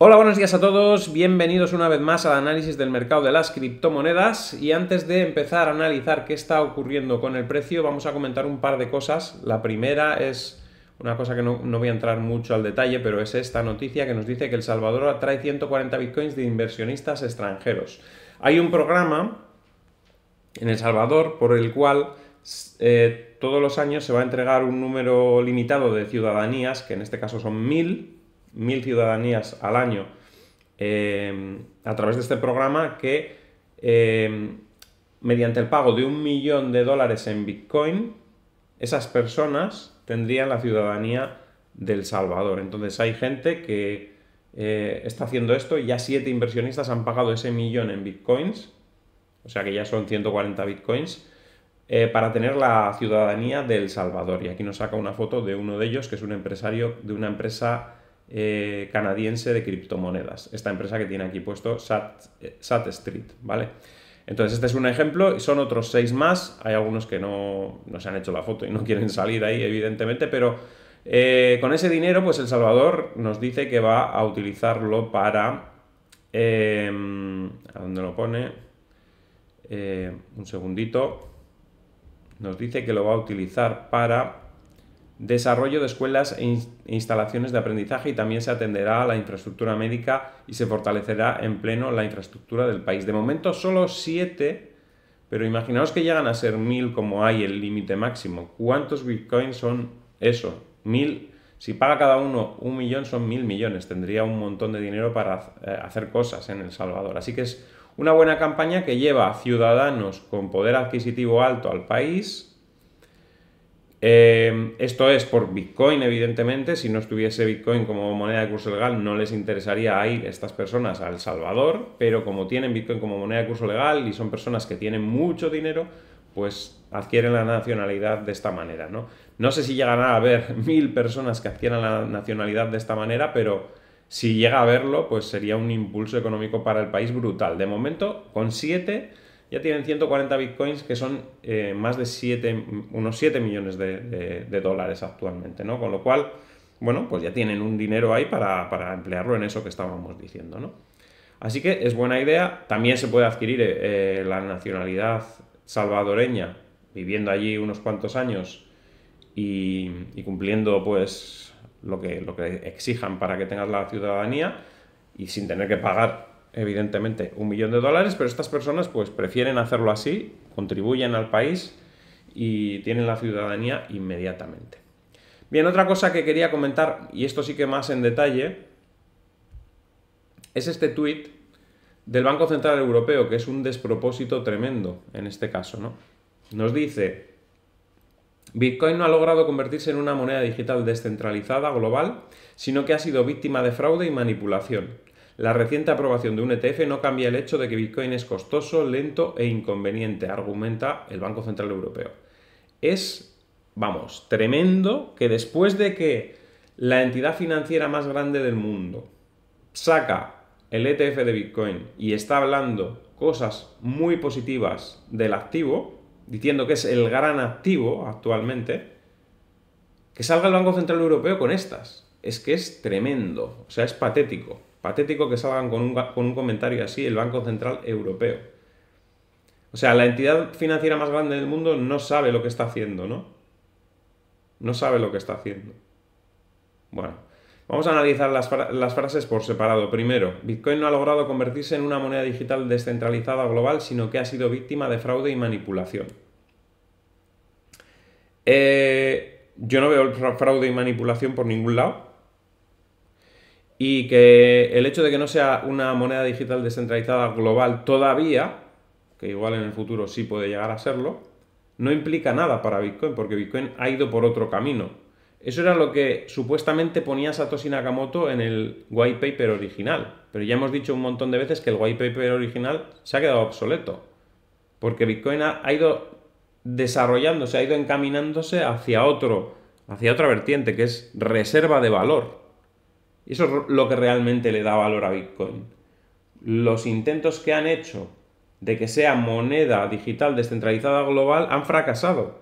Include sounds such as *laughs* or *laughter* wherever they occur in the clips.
Hola, buenos días a todos. Bienvenidos una vez más al análisis del mercado de las criptomonedas. Y antes de empezar a analizar qué está ocurriendo con el precio, vamos a comentar un par de cosas. La primera es una cosa que no, voy a entrar mucho al detalle, pero es esta noticia que nos dice que El Salvador atrae 140 bitcoins de inversionistas extranjeros. Hay un programa en El Salvador por el cual eh, todos los años se va a entregar un número limitado de ciudadanías, que en este caso son 1000 mil ciudadanías al año eh, a través de este programa que eh, mediante el pago de un millón de dólares en Bitcoin, esas personas tendrían la ciudadanía del Salvador. Entonces hay gente que eh, está haciendo esto, ya siete inversionistas han pagado ese millón en Bitcoins, o sea que ya son 140 Bitcoins. para tener la ciudadanía del Salvador. Y aquí nos saca una foto de uno de ellos, que es un empresario de una empresa eh, canadiense de criptomonedas, esta empresa que tiene aquí puesto Sat, eh, Street, ¿vale? Entonces este es un ejemplo y son otros seis más, hay algunos que no, se han hecho la foto y no *laughs* quieren salir ahí, evidentemente, pero eh, con ese dinero, pues El Salvador nos dice que va a utilizarlo para... ¿A dónde lo pone? un segundito. Nos dice que lo va a utilizar para desarrollo de escuelas e instalaciones de aprendizaje y también se atenderá a la infraestructura médica y se fortalecerá en pleno la infraestructura del país. De momento solo siete, pero imaginaos que llegan a ser mil como hay el límite máximo. ¿Cuántos bitcoins son eso? Mil. Si paga cada uno un millón son mil millones. Tendría un montón de dinero para eh, hacer cosas en El Salvador. Así que es una buena campaña que lleva a ciudadanos con poder adquisitivo alto al país Em, esto es por Bitcoin, evidentemente. Si no estuviese Bitcoin como moneda de curso legal, no les interesaría a estas personas a El Salvador, pero como tienen Bitcoin como moneda de curso legal y son personas que tienen mucho dinero, pues adquieren la nacionalidad de esta manera, ¿no? No sé si llegará a haber *laughs* mil personas que adquieran la nacionalidad de esta manera, pero si llega a verlo, pues sería un impulso económico para el país brutal. De momento, con siete ya tienen 140 bitcoins que son eh, más de 7, unos 7 millones de, dólares actualmente, ¿no? Con lo cual, bueno, pues ya tienen un dinero ahí para, emplearlo en eso que estábamos diciendo, ¿no? Así que es buena idea, también se puede adquirir eh, eh, la nacionalidad salvadoreña viviendo allí unos cuantos años y, cumpliendo pues lo que, lo que exijan para que tengas la ciudadanía y sin tener que pagar evidentemente, un millón de dólares, pero estas personas pues prefieren hacerlo así, contribuyen al país y tienen la ciudadanía inmediatamente. Bien, otra cosa que quería comentar, y esto sí que más en detalle, es este tuit del Banco Central Europeo, que es un despropósito tremendo en este caso, ¿no? Nos dice, Bitcoin no ha logrado convertirse en una moneda digital descentralizada global, sino que ha sido víctima de fraude y manipulación. La reciente aprobación de un ETF no cambia el hecho de que Bitcoin es costoso, lento e inconveniente, argumenta el Banco Central Europeo. Es, vamos, tremendo que después de que la entidad financiera más grande del mundo saca el ETF de Bitcoin y está hablando cosas muy positivas del activo, diciendo que es el gran activo actualmente, que salga el Banco Central Europeo con estas. Es que es tremendo, o sea, es patético. Patético que salgan con un, con un comentario así el Banco Central Europeo. O sea, la entidad financiera más grande del mundo no sabe lo que está haciendo, ¿no? No sabe lo que está haciendo. Bueno, vamos a analizar las, las, frases por separado. Primero, Bitcoin no ha logrado convertirse en una moneda digital descentralizada global, sino que ha sido víctima de fraude y manipulación. Eh, yo no veo el fraude y manipulación por ningún lado y que el hecho de que no sea una moneda digital descentralizada global todavía, que igual en el futuro sí puede llegar a serlo, no implica nada para Bitcoin, porque Bitcoin ha ido por otro camino. Eso era lo que supuestamente ponía Satoshi Nakamoto en el white paper original, pero ya hemos dicho un montón de veces que el white paper original se ha quedado obsoleto, porque Bitcoin ha, ido desarrollándose, ha ido encaminándose hacia otro, hacia otra vertiente, que es reserva de valor eso es lo que realmente le da valor a Bitcoin. Los intentos que han hecho de que sea moneda digital descentralizada global han fracasado.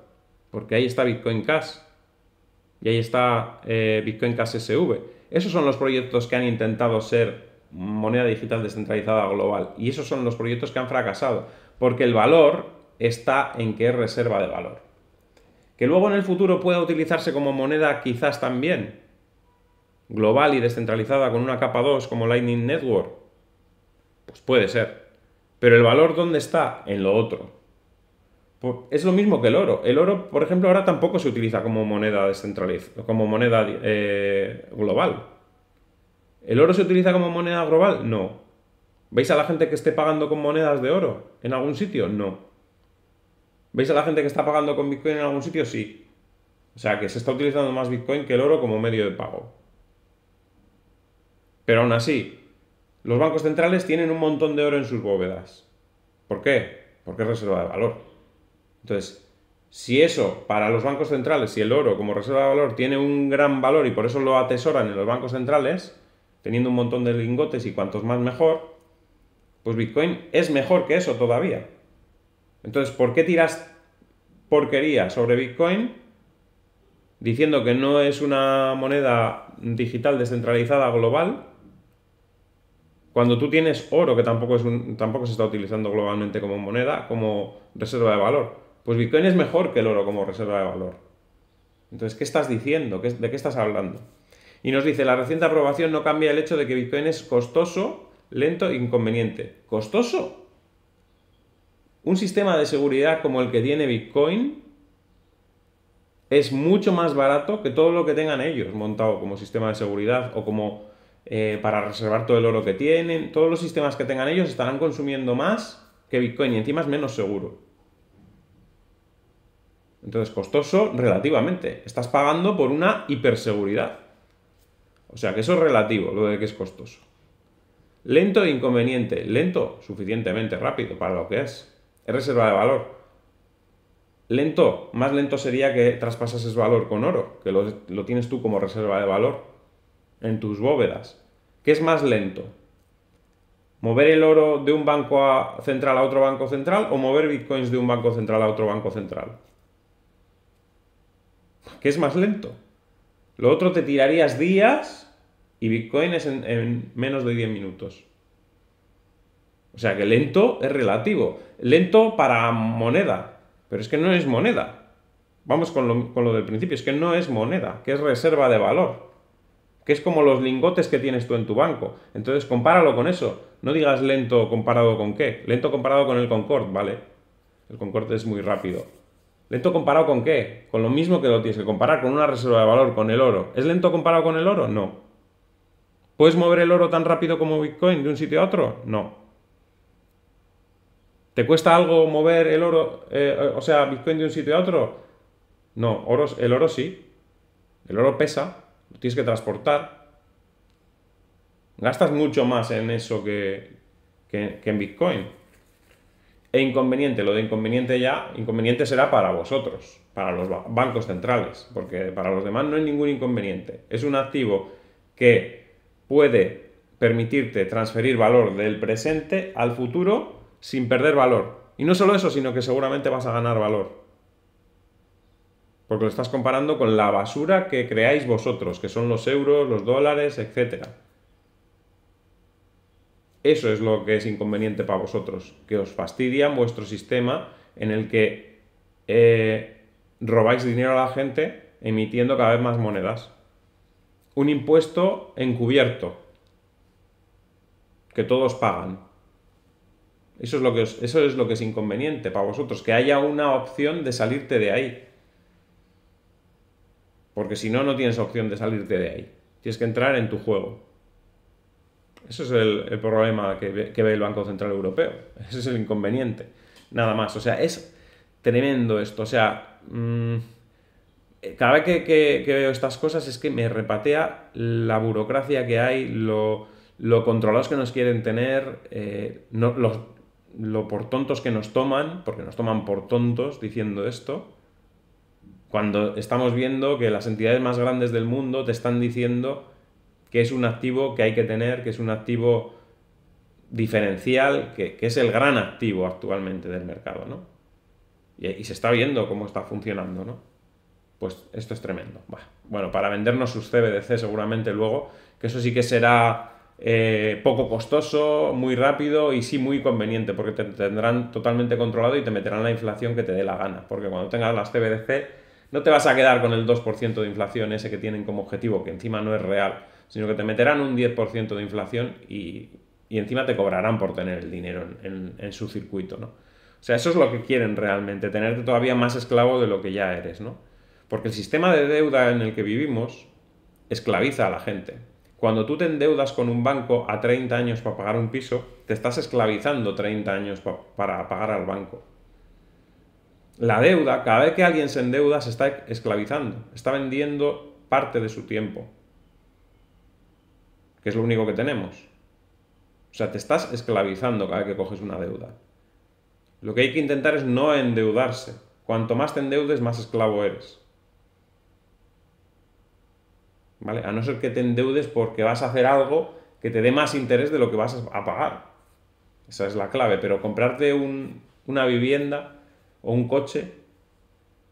Porque ahí está Bitcoin Cash. Y ahí está eh, Bitcoin Cash SV. Esos son los proyectos que han intentado ser moneda digital descentralizada global. Y esos son los proyectos que han fracasado. Porque el valor está en que es reserva de valor. Que luego en el futuro pueda utilizarse como moneda quizás también global y descentralizada con una capa 2 como Lightning Network? Pues puede ser. Pero el valor ¿dónde está? En lo otro. Es lo mismo que el oro. El oro, por ejemplo, ahora tampoco se utiliza como moneda descentralizada, como moneda eh, global. ¿El oro se utiliza como moneda global? No. ¿Veis a la gente que esté pagando con monedas de oro en algún sitio? No. ¿Veis a la gente que está pagando con Bitcoin en algún sitio? Sí. O sea que se está utilizando más Bitcoin que el oro como medio de pago. Pero aún así, los bancos centrales tienen un montón de oro en sus bóvedas. ¿Por qué? Porque es reserva de valor. Entonces, si eso para los bancos centrales, si el oro como reserva de valor tiene un gran valor y por eso lo atesoran en los bancos centrales, teniendo un montón de lingotes y cuantos más mejor, pues Bitcoin es mejor que eso todavía. Entonces, ¿por qué tiras porquería sobre Bitcoin diciendo que no es una moneda digital descentralizada global cuando tú tienes oro, que tampoco, es tampoco se está utilizando globalmente como moneda, como reserva de valor, pues Bitcoin es mejor que el oro como reserva de valor. Entonces, ¿qué estás diciendo? ¿De qué estás hablando? Y nos dice, la reciente aprobación no cambia el hecho de que Bitcoin es costoso, lento e inconveniente. ¿Costoso? Un sistema de seguridad como el que tiene Bitcoin es mucho más barato que todo lo que tengan ellos montado como sistema de seguridad o como eh, para reservar todo el oro que tienen. Todos los sistemas que tengan ellos estarán consumiendo más que Bitcoin y encima es menos seguro. Entonces, costoso relativamente. Estás pagando por una hiperseguridad. O sea que eso es relativo, lo de que es costoso. Lento e inconveniente. Lento, suficientemente rápido para lo que es. Es reserva de valor. Lento, más lento sería que ese valor con oro, que lo tienes tú como reserva de valor en tus bóvedas. ¿Qué es más lento? ¿Mover el oro de un banco central a otro banco central o mover bitcoins de un banco central a otro banco central? ¿Qué es más lento? Lo otro te tirarías días y bitcoins en, menos de 10 minutos. O sea que lento es relativo. Lento para moneda, pero es que no es moneda. Vamos con lo, con lo del principio, es que no es moneda, que es reserva de valor que es como los lingotes que tienes tú en tu banco. Entonces, compáralo con eso. No digas lento comparado con qué. Lento comparado con el Concorde, ¿vale? El Concorde es muy rápido. ¿Lento comparado con qué? Con lo mismo que lo tienes que comparar, con una reserva de valor, con el oro. ¿Es lento comparado con el oro? No. ¿Puedes mover el oro tan rápido como Bitcoin de un sitio a otro? No. ¿Te cuesta algo mover el oro, eh, o sea, Bitcoin de un sitio a otro? No, el oro sí. El oro pesa, lo tienes que transportar. Gastas mucho más en eso que, que en Bitcoin. E inconveniente, lo de inconveniente ya, inconveniente será para vosotros, para los bancos centrales, porque para los demás no hay ningún inconveniente. Es un activo que puede permitirte transferir valor del presente al futuro sin perder valor. Y no solo eso, sino que seguramente vas a ganar valor porque lo estás comparando con la basura que creáis vosotros, que son los euros, los dólares, etc. Eso es lo que es inconveniente para vosotros, que os fastidian vuestro sistema en el que eh, robáis dinero a la gente emitiendo cada vez más monedas. Un impuesto encubierto, que todos pagan. Eso es, lo que eso es lo que es inconveniente para vosotros, que haya una opción de salirte de ahí. Porque si no, no tienes opción de salirte de ahí. Tienes que entrar en tu juego. Ese es el, problema que ve, el Banco Central Europeo. Ese es el inconveniente. Nada más. O sea, es tremendo esto. O sea, mm, eh, cada vez que, veo estas cosas es que me repatea la burocracia que hay, lo, controlados que nos quieren tener, eh, lo por tontos que nos toman, porque nos toman por tontos diciendo esto. Cuando estamos viendo que las entidades más grandes del mundo te están diciendo que es un activo que hay que tener, que es un activo diferencial, que, es el gran activo actualmente del mercado, ¿no? Y, se está viendo cómo está funcionando, ¿no? Pues esto es tremendo. Bueno, para vendernos sus CBDC seguramente luego, que eso sí que será eh, poco costoso, muy rápido y sí muy conveniente, porque te tendrán totalmente controlado y te meterán la inflación que te dé la gana, porque cuando tengas las CBDC no te vas a quedar con el 2% de inflación ese que tienen como objetivo, que encima no es real, sino que te meterán un 10% de inflación y, encima te cobrarán por tener el dinero en, su circuito, ¿no? O sea, eso es lo que quieren realmente, tenerte todavía más esclavo de lo que ya eres, ¿no? Porque el sistema de deuda en el que vivimos esclaviza a la gente. Cuando tú te endeudas con un banco a 30 años para pagar un piso, te estás esclavizando 30 años para pagar al banco. La deuda, cada vez que alguien se endeuda, se está esclavizando, está vendiendo parte de su tiempo, que es lo único que tenemos. O sea, te estás esclavizando cada vez que coges una deuda. Lo que hay que intentar es no endeudarse. Cuanto más te endeudes, más esclavo eres. ¿Vale? A no ser que te endeudes porque vas a hacer algo que te dé más interés de lo que vas a pagar. Esa es la clave. Pero comprarte una vivienda o un coche,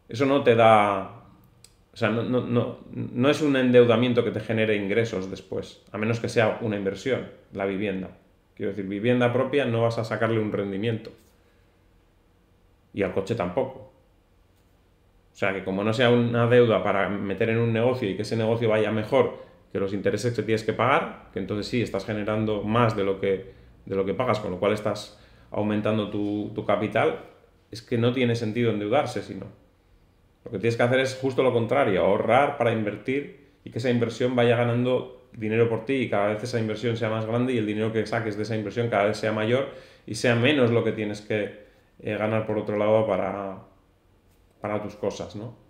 eso no te da... O sea, no, es un endeudamiento que te genere ingresos después, a menos que sea una inversión, la vivienda. Quiero decir, vivienda propia no vas a sacarle un rendimiento. Y al coche tampoco. O sea, que como no sea una deuda para meter en un negocio y que ese negocio vaya mejor que los intereses que tienes que pagar, que entonces sí, estás generando más de lo que, de lo que pagas, con lo cual estás aumentando tu, tu capital, es que no tiene sentido endeudarse, sino lo que tienes que hacer es justo lo contrario, ahorrar para invertir y que esa inversión vaya ganando dinero por ti y cada vez esa inversión sea más grande y el dinero que saques de esa inversión cada vez sea mayor y sea menos lo que tienes que eh, ganar por otro lado para, para tus cosas, ¿no?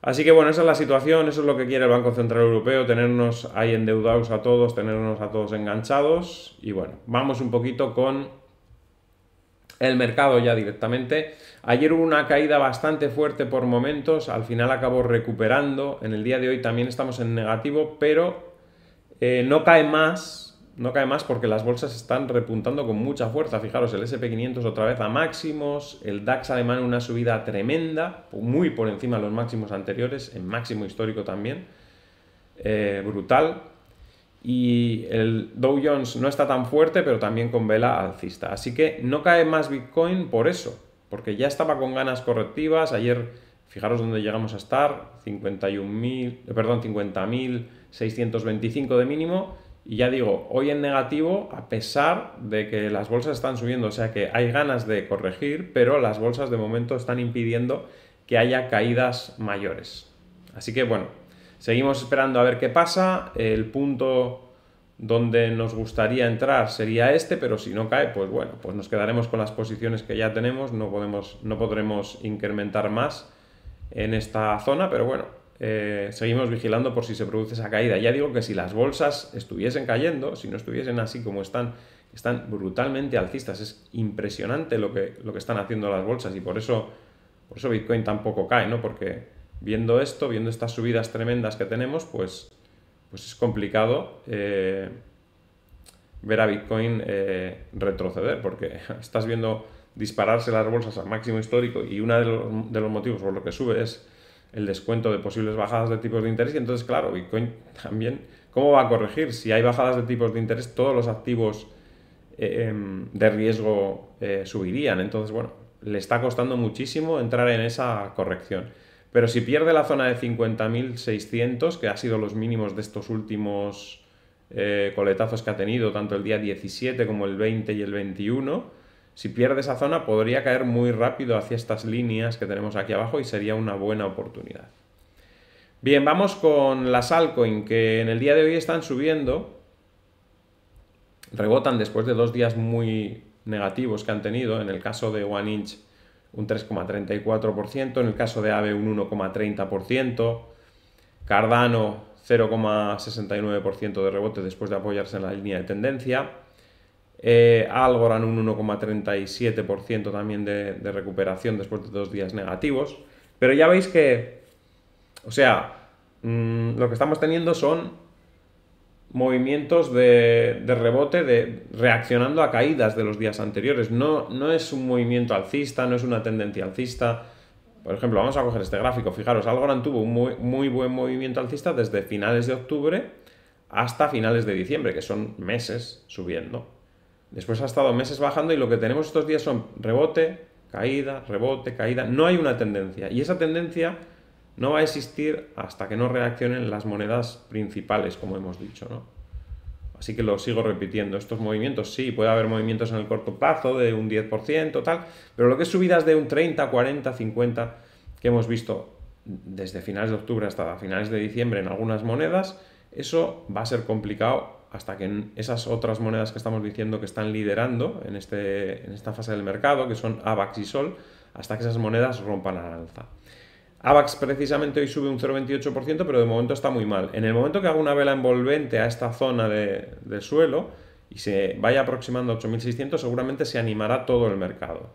Así que bueno, esa es la situación, eso es lo que quiere el Banco Central Europeo, tenernos ahí endeudados a todos, tenernos a todos enganchados y bueno, vamos un poquito con el mercado ya directamente. Ayer hubo una caída bastante fuerte por momentos, al final acabó recuperando. En el día de hoy también estamos en negativo, pero eh, no cae más, no cae más porque las bolsas están repuntando con mucha fuerza. Fijaros, el SP500 otra vez a máximos, el DAX alemán una subida tremenda, muy por encima de los máximos anteriores, en máximo histórico también, eh, brutal y el Dow Jones no está tan fuerte, pero también con vela alcista. Así que no cae más Bitcoin por eso, porque ya estaba con ganas correctivas. Ayer, fijaros dónde llegamos a estar, 51.000, perdón, 50.625 de mínimo. Y ya digo, hoy en negativo, a pesar de que las bolsas están subiendo, o sea que hay ganas de corregir, pero las bolsas de momento están impidiendo que haya caídas mayores. Así que bueno, Seguimos esperando a ver qué pasa. El punto donde nos gustaría entrar sería este, pero si no cae, pues bueno, pues nos quedaremos con las posiciones que ya tenemos. No, podemos, no podremos incrementar más en esta zona, pero bueno, eh, seguimos vigilando por si se produce esa caída. Ya digo que si las bolsas estuviesen cayendo, si no estuviesen así como están, están brutalmente alcistas. Es impresionante lo que, lo que están haciendo las bolsas y por eso, por eso Bitcoin tampoco cae, ¿no? Porque viendo esto, viendo estas subidas tremendas que tenemos, pues, pues es complicado eh, ver a Bitcoin eh, retroceder, porque *laughs* estás viendo dispararse las bolsas al máximo histórico y uno de los, motivos por lo que sube es el descuento de posibles bajadas de tipos de interés y entonces, claro, Bitcoin *laughs* también, ¿cómo va a corregir? Si hay bajadas de tipos de interés, todos los activos eh, em, de riesgo subirían. Entonces, bueno, le está costando muchísimo entrar en esa corrección. Pero si pierde la zona de 50.600, que ha sido los mínimos de estos últimos eh, coletazos que ha tenido, tanto el día 17 como el 20 y el 21, si pierde esa zona podría caer muy rápido hacia estas líneas que tenemos aquí abajo y sería una buena oportunidad. Bien, vamos con las altcoins, que en el día de hoy están subiendo. Rebotan después de dos días muy negativos que han tenido. En el caso de One Inch un 3,34%, en el caso de AVE un 1,30%, Cardano 0,69% de rebote después de apoyarse en la línea de tendencia, eh, Algorand un 1,37% también de, recuperación después de dos días negativos, pero ya veis que, o sea, mm, lo que estamos teniendo son movimientos de, rebote de, reaccionando a caídas de los días anteriores. No, no es un movimiento alcista, no es una tendencia alcista. Por ejemplo, vamos a coger este gráfico. Fijaros, Algorand tuvo un muy, muy buen movimiento alcista desde finales de octubre hasta finales de diciembre, que son meses subiendo. Después ha estado meses bajando y lo que tenemos estos días son rebote, caída, rebote, caída. No hay una tendencia. Y esa tendencia no va a existir hasta que no reaccionen las monedas principales, como hemos dicho, ¿no? Así que lo sigo repitiendo. Estos movimientos, sí, puede haber movimientos en el corto plazo de un 10%, tal, pero lo que es subidas de un 30, 40, 50 que hemos visto desde finales de octubre hasta finales de diciembre en algunas monedas, eso va a ser complicado hasta que esas otras monedas que estamos diciendo que están liderando en, este, en esta fase del mercado, que son AVAX y SOL, hasta que esas monedas rompan la alza. AVAX precisamente hoy sube un 0,28%, pero de momento está muy mal. En el momento que haga una vela envolvente a esta zona de, del suelo y se vaya aproximando a 8.600, seguramente se animará todo el mercado.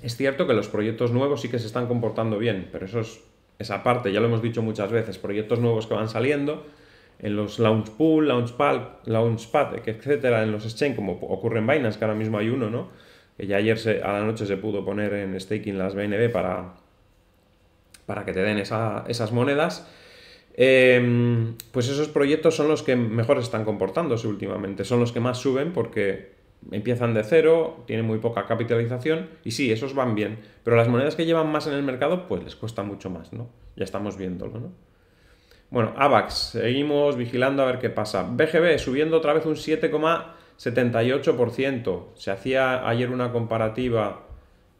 Es cierto que los proyectos nuevos sí que se están comportando bien, pero eso es esa parte, ya lo hemos dicho muchas veces, proyectos nuevos que van saliendo en los launch pool, launch, etcétera, en los exchange, como ocurre en Binance, que ahora mismo hay uno, ¿no? Que Ya ayer a la noche se pudo poner en staking las BNB para, para que te den esas monedas. Em, pues esos proyectos son los que mejor están comportándose últimamente, son los que más suben porque empiezan de cero, tienen muy poca capitalización y sí, esos van bien, pero las monedas que llevan más en el mercado pues les cuesta mucho más, ¿no? Ya estamos viéndolo, ¿no? Bueno, AVAX, seguimos vigilando a ver qué pasa. BGB subiendo otra vez un 7, 78%. Se hacía ayer una comparativa,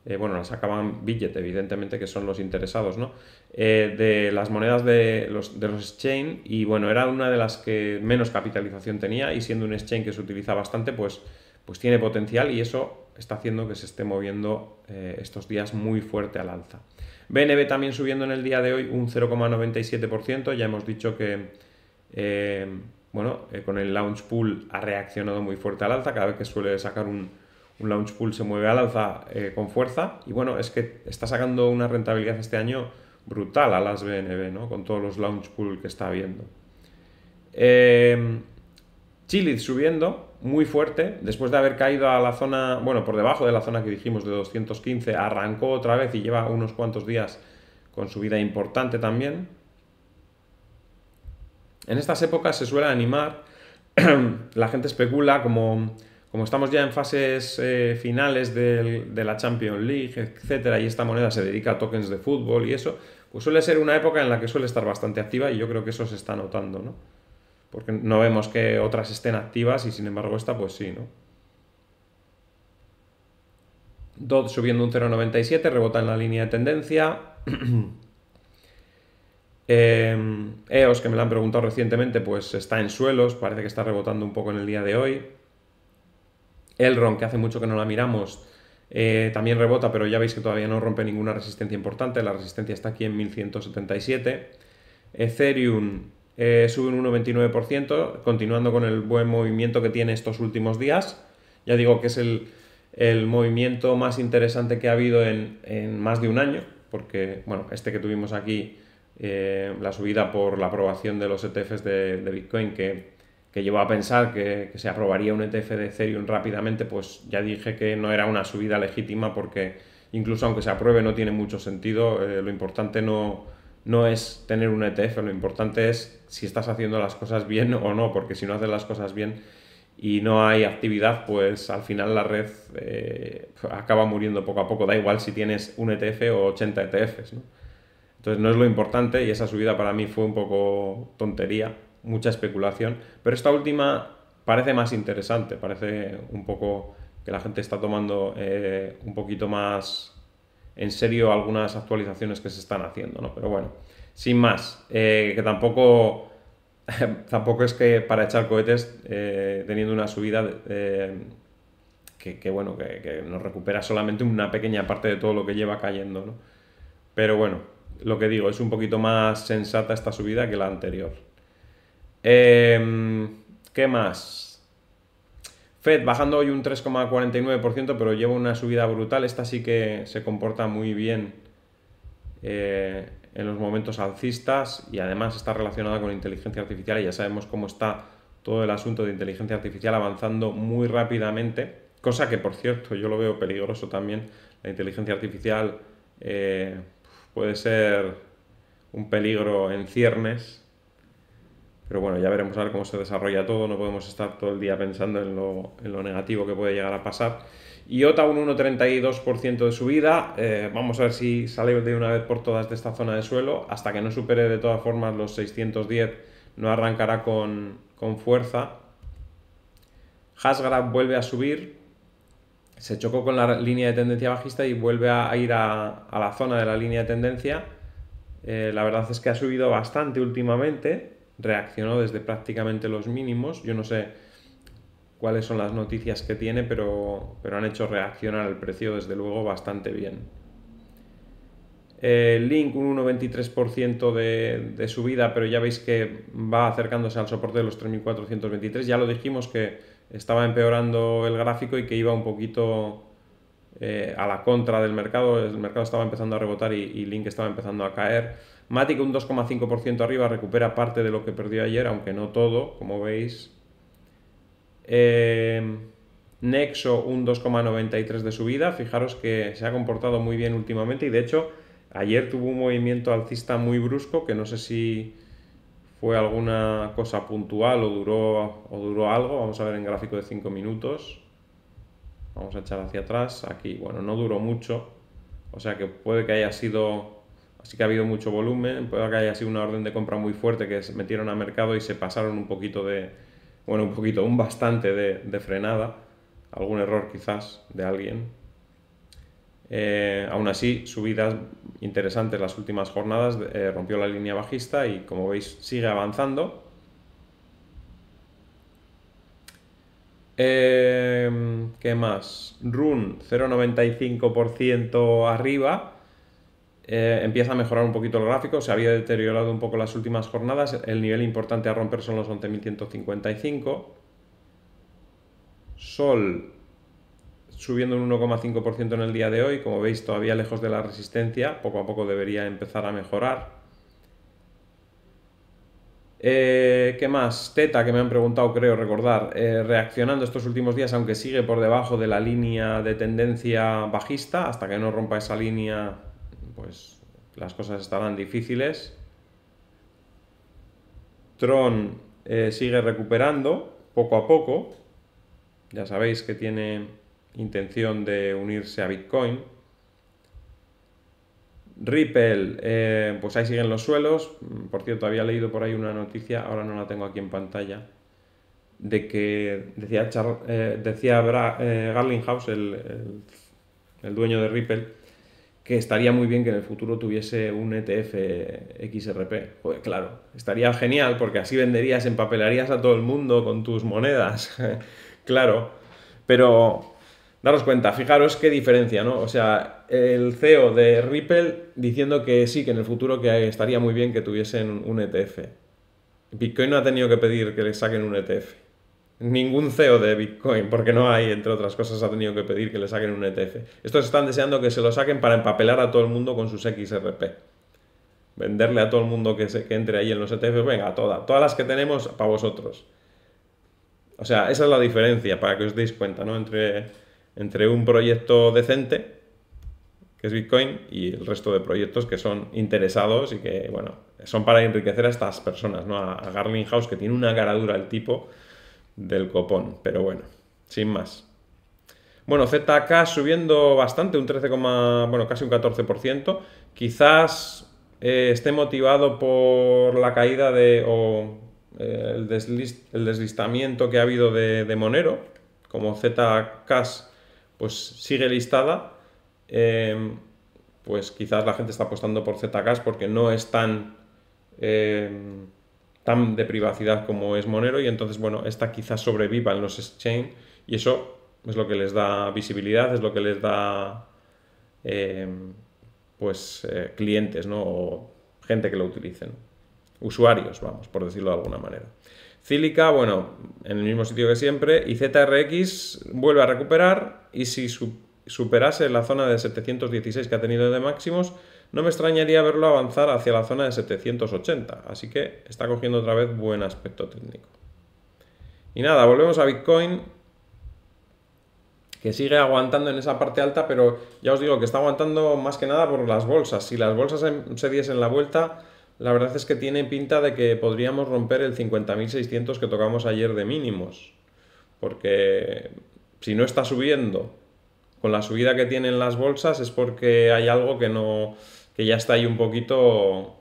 eh, bueno, la sacaban Billet, evidentemente, que son los interesados, ¿no? Eh, de las monedas de los, de los exchange y bueno, era una de las que menos capitalización tenía y siendo un exchange que se utiliza bastante, pues, pues tiene potencial y eso está haciendo que se esté moviendo eh, estos días muy fuerte al alza. BNB también subiendo en el día de hoy un 0,97%, ya hemos dicho que bueno, eh, con el launch pool ha reaccionado muy fuerte al alza, cada vez que suele sacar un, un launch pool se mueve al alza eh, con fuerza y bueno, es que está sacando una rentabilidad este año brutal a las BNB, ¿no? Con todos los launch pool que está habiendo. Eh, Chile subiendo muy fuerte, después de haber caído a la zona, bueno, por debajo de la zona que dijimos de 215, arrancó otra vez y lleva unos cuantos días con subida importante también. En estas épocas se suele animar, *clears throat* la gente especula como, como estamos ya en fases eh, finales de la Champions League, etcétera, y esta moneda se dedica a tokens de fútbol y eso, pues suele ser una época en la que suele estar bastante activa y yo creo que eso se está notando, ¿no? Porque no vemos que otras estén activas y sin embargo esta pues sí, ¿no? DOT subiendo un 0,97, rebota en la línea de tendencia. *clears throat* Em, EOS, que me la han preguntado recientemente, pues está en suelos, parece que está rebotando un poco en el día de hoy. Elron, que hace mucho que no la miramos, eh, también rebota, pero ya veis que todavía no rompe ninguna resistencia importante. La resistencia está aquí en 1177. Ethereum eh, sube un 1,29%, continuando con el buen movimiento que tiene estos últimos días. Ya digo que es el, movimiento más interesante que ha habido en, en, más de un año, porque, bueno, este que tuvimos aquí eh, la subida por la aprobación de los ETFs de, Bitcoin que, que llevó a pensar que, se aprobaría un ETF de Ethereum rápidamente, pues ya dije que no era una subida legítima porque incluso aunque se apruebe no tiene mucho sentido. Eh, lo importante no, es tener un ETF, lo importante es si estás haciendo las cosas bien o no, porque si no haces las cosas bien y no hay actividad, pues al final la red eh, acaba muriendo poco a poco. Da igual si tienes un ETF o 80 ETFs, entonces no es lo importante y esa subida para mí fue un poco tontería, mucha especulación, pero esta última parece más interesante, parece un poco que la gente está tomando eh, un poquito más en serio algunas actualizaciones que se están haciendo, ¿no? Pero bueno, sin más, eh, que tampoco *laughs* tampoco es que para echar cohetes eh, teniendo una subida que, bueno que, que, nos recupera solamente una pequeña parte de todo lo que lleva cayendo ¿no? pero bueno lo que digo, es un poquito más sensata esta subida que la anterior. Em, ¿Qué más? Fed bajando hoy un 3,49%, pero lleva una subida brutal. Esta sí que se comporta muy bien eh, en los momentos alcistas y además está relacionada con inteligencia artificial y ya sabemos cómo está todo el asunto de inteligencia artificial avanzando muy rápidamente. Cosa que, por cierto, yo lo veo peligroso también. La inteligencia artificial... Eh, puede ser un peligro en ciernes. Pero bueno, ya veremos a ver cómo se desarrolla todo. No podemos estar todo el día pensando en lo, negativo que puede llegar a pasar. IOTA un 1,32% de subida. Eh, vamos a ver si sale de una vez por todas de esta zona de suelo. Hasta que no supere de todas formas los 610 no arrancará con, fuerza. Hasgraph vuelve a subir, se chocó con la línea de tendencia bajista y vuelve a, ir a, la zona de la línea de tendencia. Eh, la verdad es que ha subido bastante últimamente, reaccionó desde prácticamente los mínimos. Yo no sé cuáles son las noticias que tiene, pero, pero han hecho reaccionar el precio desde luego bastante bien. Link un 1,23% de, subida, pero ya veis que va acercándose al soporte de los 3.423. Ya lo dijimos que estaba empeorando el gráfico y que iba un poquito eh, a la contra del mercado. El mercado estaba empezando a rebotar y, Link estaba empezando a caer. Matic un 2,5% arriba, recupera parte de lo que perdió ayer, aunque no todo, como veis. Eh, Nexo un 2,93% de subida. Fijaros que se ha comportado muy bien últimamente y de hecho Ayer tuvo un movimiento alcista muy brusco que no sé si fue alguna cosa puntual o duró, o duró algo. Vamos a ver en gráfico de 5 minutos. Vamos a echar hacia atrás. Aquí, bueno, no duró mucho. O sea que puede que haya sido... Así que ha habido mucho volumen. Puede que haya sido una orden de compra muy fuerte que se metieron a mercado y se pasaron un poquito de... Bueno, un poquito, un bastante de frenada. Algún error quizás de alguien, eh, aún así, subidas interesantes las últimas jornadas, eh, rompió la línea bajista y como veis sigue avanzando. Em, ¿Qué más? Run 0,95% arriba. Eh, empieza a mejorar un poquito el gráfico, se había deteriorado un poco las últimas jornadas, el nivel importante a romper son los 11.155. Sol subiendo un 1,5% en el día de hoy, como veis todavía lejos de la resistencia, poco a poco debería empezar a mejorar. Eh, ¿Qué más? Teta, que me han preguntado, creo recordar, eh, reaccionando estos últimos días, aunque sigue por debajo de la línea de tendencia bajista, hasta que no rompa esa línea, pues las cosas estarán difíciles. Tron eh, sigue recuperando poco a poco. Ya sabéis que tiene intención de unirse a Bitcoin. Ripple, eh, pues ahí siguen los suelos. Mm, por cierto, había leído por ahí una noticia, ahora no la tengo aquí en pantalla, de que decía, Char, eh, decía eh, Garlinghouse, el, el, dueño de Ripple, que estaría muy bien que en el futuro tuviese un ETF XRP. Pues claro, estaría genial porque así venderías, empapelarías a todo el mundo con tus monedas. *laughs* claro, pero daros cuenta, fijaros qué diferencia, ¿no? O sea, el CEO de Ripple diciendo que sí, que en el futuro que estaría muy bien que tuviesen un ETF. Bitcoin no ha tenido que pedir que le saquen un ETF. Ningún CEO de Bitcoin, porque no hay, entre otras cosas, ha tenido que pedir que le saquen un ETF. Estos están deseando que se lo saquen para empapelar a todo el mundo con sus XRP. Venderle a todo el mundo que, se, que entre ahí en los ETFs, venga, todas, todas las que tenemos para vosotros. O sea, esa es la diferencia, para que os deis cuenta, ¿no? Entre entre un proyecto decente, que es Bitcoin, y el resto de proyectos que son interesados y que, bueno, son para enriquecer a estas personas, ¿no? A, Garling House, que tiene una garadura el tipo del copón, pero bueno, sin más. Bueno, ZK subiendo bastante, un 13, bueno, casi un 14%. Quizás eh, esté motivado por la caída de, o eh, el, deslistamiento que ha habido de, de Monero, como ZK pues sigue listada, em, pues quizás la gente está apostando por Zcash porque no es tan, em, tan de privacidad como es Monero y entonces, bueno, esta quizás sobreviva en los exchange y eso es lo que les da visibilidad, es lo que les da em, pues eh, clientes, ¿no? O gente que lo utilicen, usuarios, vamos, por decirlo de alguna manera. Cílica, bueno, en el mismo sitio que siempre. Y ZRX vuelve a recuperar y si superase la zona de 716 que ha tenido de máximos, no me extrañaría verlo avanzar hacia la zona de 780. Así que está cogiendo otra vez buen aspecto técnico. Y nada, volvemos a Bitcoin, que sigue aguantando en esa parte alta, pero ya os digo que está aguantando más que nada por las bolsas. Si las bolsas se diesen la vuelta, la verdad es que tiene pinta de que podríamos romper el 50.600 que tocamos ayer de mínimos. Porque si no está subiendo, con la subida que tienen las bolsas es porque hay algo que no que ya está ahí un poquito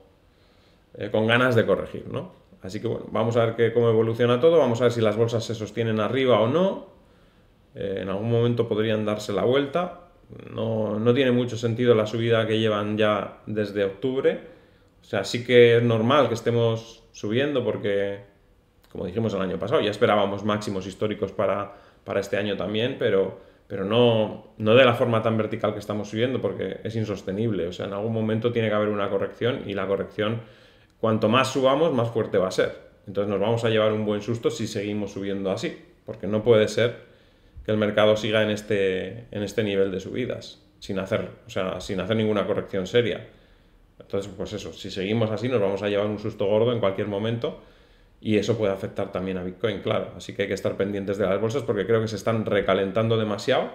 eh, con ganas de corregir, ¿no? Así que bueno, vamos a ver cómo evoluciona todo, vamos a ver si las bolsas se sostienen arriba o no. Eh, en algún momento podrían darse la vuelta. No, no tiene mucho sentido la subida que llevan ya desde octubre o sea, sí que es normal que estemos subiendo porque, como dijimos el año pasado, ya esperábamos máximos históricos para, este año también, pero, no, de la forma tan vertical que estamos subiendo porque es insostenible. O sea, en algún momento tiene que haber una corrección y la corrección, cuanto más subamos, más fuerte va a ser. Entonces nos vamos a llevar un buen susto si seguimos subiendo así, porque no puede ser que el mercado siga en este, en este nivel de subidas, sin hacer, o sea, sin hacer ninguna corrección seria. Entonces, pues eso, si seguimos así nos vamos a llevar un susto gordo en cualquier momento y eso puede afectar también a Bitcoin, claro. Así que hay que estar pendientes de las bolsas porque creo que se están recalentando demasiado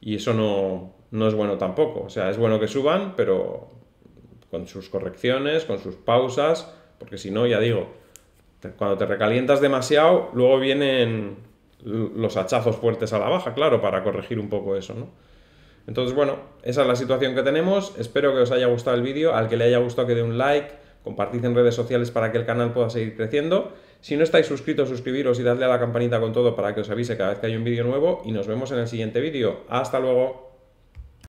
y eso no, es bueno tampoco. O sea, es bueno que suban, pero con sus correcciones, con sus pausas, porque si no, ya digo, cuando te recalientas demasiado, luego vienen los hachazos fuertes a la baja, claro, para corregir un poco eso, ¿no? Entonces, bueno, esa es la situación que tenemos. Espero que os haya gustado el vídeo. Al que le haya gustado, que dé un like, compartid en redes sociales para que el canal pueda seguir creciendo. Si no estáis suscritos, suscribiros y dadle a la campanita con todo para que os avise cada vez que hay un vídeo nuevo. Y nos vemos en el siguiente vídeo. ¡Hasta luego!